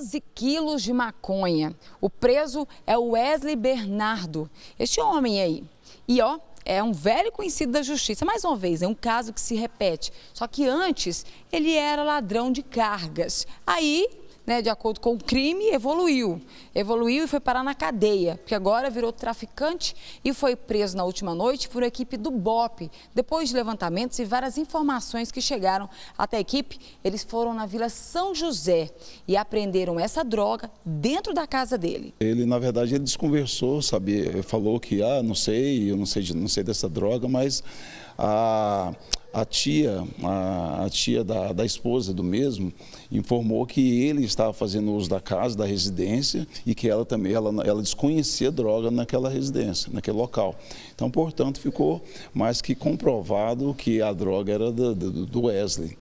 12 quilos de maconha. O preso é o Wesley Bernardo. Este homem aí. E ó, é um velho conhecido da justiça. Mais uma vez, é um caso que se repete. Só que antes ele era ladrão de cargas. Aí né, de acordo com o crime, evoluiu. Evoluiu e foi parar na cadeia, porque agora virou traficante e foi preso na última noite por equipe do BOP. Depois de levantamentos e várias informações que chegaram até a equipe, eles foram na Vila São José e apreenderam essa droga dentro da casa dele. Ele, na verdade, ele desconversou, sabe? Falou que, ah, não sei, eu não sei, não sei dessa droga, mas... Ah, a tia, a, a tia da, da, esposa do mesmo, informou que ele estava fazendo uso da casa, da residência, e que ela também, ela, ela desconhecia droga naquela residência, naquele local. Então, portanto, ficou mais que comprovado que a droga era do, do Wesley.